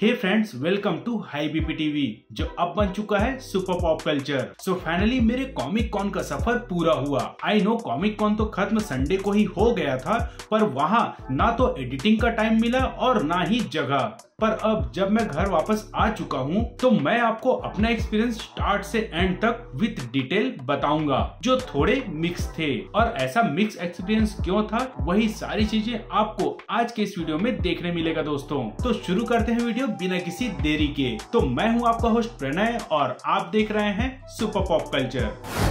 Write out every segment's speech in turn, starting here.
hey friends welcome to high BP TV जो अब बन चुका है super pop culture so finally मेरे कॉमिक कॉन का सफर पूरा हुआ आई नो कॉमिक कॉन तो खत्म संडे को ही हो गया था पर वहाँ ना तो एडिटिंग का टाइम मिला और ना ही जगह पर अब जब मैं घर वापस आ चुका हूँ तो मैं आपको अपना एक्सपीरियंस स्टार्ट से एंड तक विद डिटेल बताऊंगा जो थोड़े मिक्स थे और ऐसा मिक्स एक्सपीरियंस क्यों था वही सारी चीजें आपको आज के इस वीडियो में देखने मिलेगा दोस्तों तो शुरू करते हैं वीडियो बिना किसी देरी के तो मैं हूँ आपका होस्ट प्रणय और आप देख रहे हैं super pop culture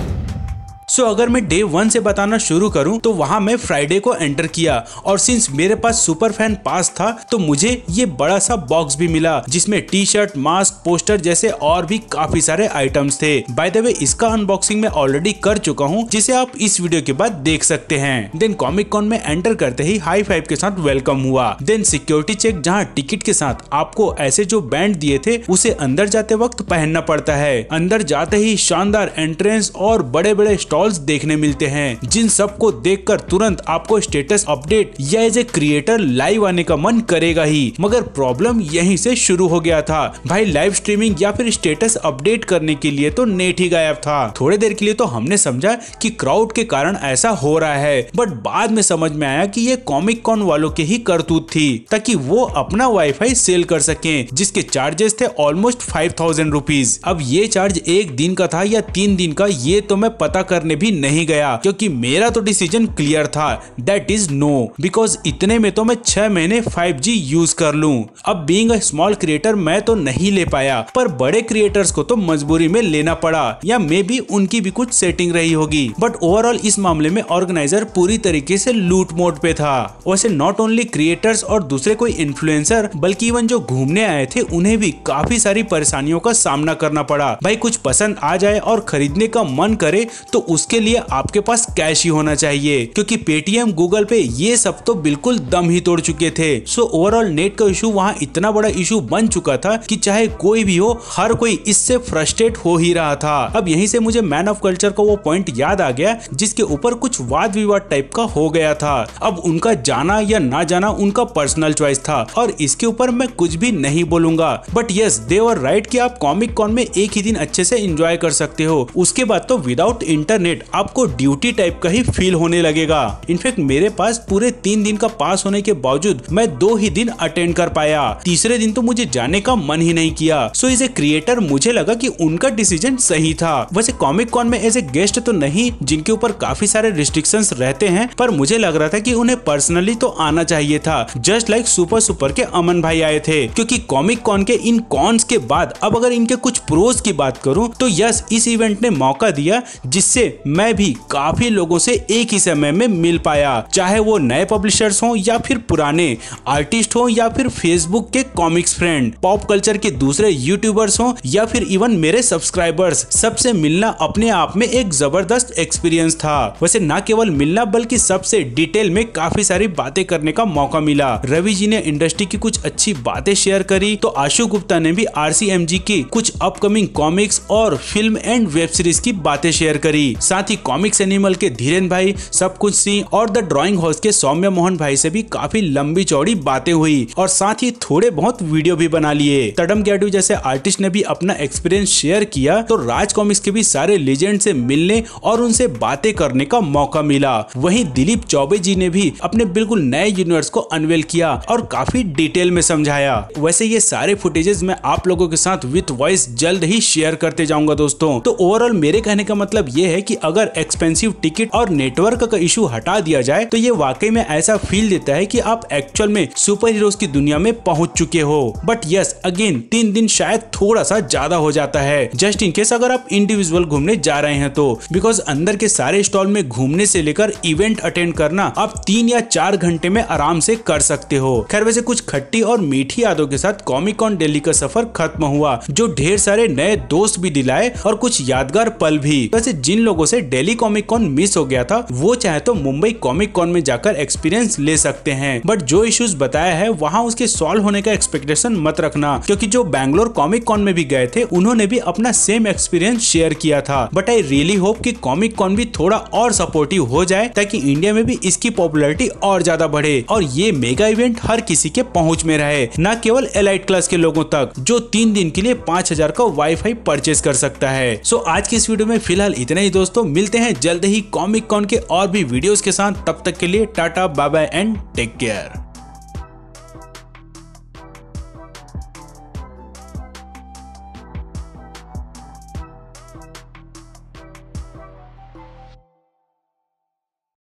so so, अगर मैं डे वन से बताना शुरू करूं तो वहां मैं फ्राइडे को एंटर किया और सिंस मेरे पास सुपर फैन पास था तो मुझे ये बड़ा सा बॉक्स भी मिला जिसमें टी शर्ट मास्क पोस्टर जैसे और भी काफी सारे आइटम्स थे बाय द वे इसका अनबॉक्सिंग मैं ऑलरेडी कर चुका हूँ जिसे आप इस वीडियो के बाद देख सकते हैं देन कॉमिक कॉन में एंटर करते ही हाई फाइव के साथ वेलकम हुआ देन सिक्योरिटी चेक जहाँ टिकट के साथ आपको ऐसे जो बैंड दिए थे उसे अंदर जाते वक्त पहनना पड़ता है अंदर जाते ही शानदार एंट्रेंस और बड़े बड़े स्टॉक स्टॉल्स देखने मिलते हैं जिन सबको कर तुरंत आपको स्टेटस अपडेट या एज ए क्रिएटर लाइव आने का मन करेगा ही मगर प्रॉब्लम यहीं से शुरू हो गया था भाई लाइव स्ट्रीमिंग या फिर स्टेटस अपडेट करने के लिए तो नेट ही गायब था थोड़ी देर के लिए तो हमने समझा कि क्राउड के कारण ऐसा हो रहा है बट बाद में समझ में आया कि ये कॉमिक कॉन वालों के ही करतूत थी ताकि वो अपना वाईफाई सेल कर सके जिसके चार्जेस थे ऑलमोस्ट फाइव थाउजेंड रुपीज अब ये चार्ज एक दिन का था या तीन दिन का ये तो मैं पता करने करने भी नहीं गया क्योंकि मेरा तो डिसीजन क्लियर था दैट इज नो बिकॉज इतने में तो मैं छह महीने 5G यूज कर लू अब बींग स्मॉल क्रिएटर मैं तो नहीं ले पाया पर बड़े क्रिएटर्स को तो मजबूरी में लेना पड़ा या मे भी उनकी भी कुछ सेटिंग रही होगी बट ओवरऑल इस मामले में ऑर्गेनाइजर पूरी तरीके से लूट मोड पे था वैसे नॉट ओनली क्रिएटर्स और दूसरे कोई इन्फ्लुएंसर बल्कि इवन जो घूमने आए थे उन्हें भी काफी सारी परेशानियों का सामना करना पड़ा भाई कुछ पसंद आ जाए और खरीदने का मन करे तो उसके लिए आपके पास कैश ही होना चाहिए क्योंकि पेटीएम गूगल पे ये सब तो बिल्कुल दम ही तोड़ चुके थे सो ओवरऑल नेट का इशू वहाँ इतना बड़ा इशू बन चुका था कि चाहे कोई भी हो हर कोई इससे फ्रस्ट्रेट हो ही रहा था अब यहीं से मुझे मैन ऑफ कल्चर का वो पॉइंट याद आ गया जिसके ऊपर कुछ वाद विवाद टाइप का हो गया था अब उनका जाना या ना जाना उनका पर्सनल चॉइस था और इसके ऊपर मैं कुछ भी नहीं बोलूंगा बट यस देवर राइट कि आप कॉमिक कॉन में एक ही दिन अच्छे से एंजॉय कर सकते हो उसके बाद तो विदाउट इंटरनेट इंटरनेट आपको ड्यूटी टाइप का ही फील होने लगेगा इनफेक्ट मेरे पास पूरे तीन दिन का पास होने के बावजूद मैं दो ही दिन अटेंड कर पाया तीसरे दिन तो मुझे जाने का मन ही नहीं किया सो एज ए क्रिएटर मुझे लगा की उनका डिसीजन सही था वैसे कॉमिक कॉन में एज ए गेस्ट तो नहीं जिनके ऊपर काफी सारे रिस्ट्रिक्शन रहते हैं पर मुझे लग रहा था की उन्हें पर्सनली तो आना चाहिए था जस्ट लाइक सुपर सुपर के अमन भाई आए थे क्योंकि कॉमिक कॉन के इन कॉन्स के बाद अब अगर इनके कुछ प्रोज की बात करूं तो यस इस इवेंट ने मौका दिया जिससे मैं भी काफी लोगों से एक ही समय में मिल पाया चाहे वो नए पब्लिशर्स हों या फिर पुराने आर्टिस्ट हों या फिर फेसबुक के कॉमिक्स फ्रेंड पॉप कल्चर के दूसरे यूट्यूबर्स हों या फिर इवन मेरे सब्सक्राइबर्स सबसे मिलना अपने आप में एक जबरदस्त एक्सपीरियंस था वैसे न केवल मिलना बल्कि सबसे डिटेल में काफी सारी बातें करने का मौका मिला रवि जी ने इंडस्ट्री की कुछ अच्छी बातें शेयर करी तो आशु गुप्ता ने भी आर की कुछ अपकमिंग कॉमिक्स और फिल्म एंड वेब सीरीज की बातें शेयर करी साथ ही कॉमिक्स एनिमल के धीरेन भाई सब कुछ सिंह और द ड्रॉइंग हाउस के सौम्य मोहन भाई से भी काफी लंबी चौड़ी बातें हुई और साथ ही थोड़े बहुत वीडियो भी बना लिए तडम गैडू जैसे आर्टिस्ट ने भी अपना एक्सपीरियंस शेयर किया तो राज कॉमिक्स के भी सारे लेजेंड से मिलने और उनसे बातें करने का मौका मिला वही दिलीप चौबे जी ने भी अपने बिल्कुल नए यूनिवर्स को अनवेल किया और काफी डिटेल में समझाया वैसे ये सारे फुटेजेस मैं आप लोगों के साथ विथ वॉइस जल्द ही शेयर करते जाऊंगा दोस्तों तो ओवरऑल मेरे कहने का मतलब ये है कि अगर एक्सपेंसिव टिकट और नेटवर्क का इशू हटा दिया जाए तो ये वाकई में ऐसा फील देता है कि आप एक्चुअल में सुपर हीरोज की दुनिया में पहुंच चुके हो बट यस अगेन तीन दिन शायद थोड़ा सा ज्यादा हो जाता है जस्ट इन केस अगर आप इंडिविजुअल घूमने जा रहे हैं तो बिकॉज अंदर के सारे स्टॉल में घूमने से लेकर इवेंट अटेंड करना आप तीन या चार घंटे में आराम से कर सकते हो खैर वैसे कुछ खट्टी और मीठी यादों के साथ कॉमिकॉन डेली का सफर खत्म हुआ जो ढेर सारे नए दोस्त भी दिलाए और कुछ यादगार पल भी वैसे जिन लोगों से डेली कॉमिक कॉन मिस हो गया था वो चाहे तो मुंबई कॉमिक कॉन में जाकर एक्सपीरियंस ले सकते हैं बट जो इश्यूज बताया है वहाँ उसके सॉल्व होने का एक्सपेक्टेशन मत रखना क्योंकि जो बैंगलोर कॉमिक कॉन में भी गए थे उन्होंने भी अपना सेम एक्सपीरियंस शेयर किया था बट आई रियली होप की कॉमिक कॉन भी थोड़ा और सपोर्टिव हो जाए ताकि इंडिया में भी इसकी पॉपुलरिटी और ज्यादा बढ़े और ये मेगा इवेंट हर किसी के पहुंच में रहे न केवल एलाइट क्लास के लोगों तक जो तीन दिन के लिए पाँच हजार का वाईफाई परचेज कर सकता है सो so, आज की इस वीडियो में फिलहाल इतना ही दोस्तों दोस्तों मिलते हैं जल्द ही कॉमिक कॉन के और भी वीडियोस के साथ तब तक के लिए tata bye bye and take care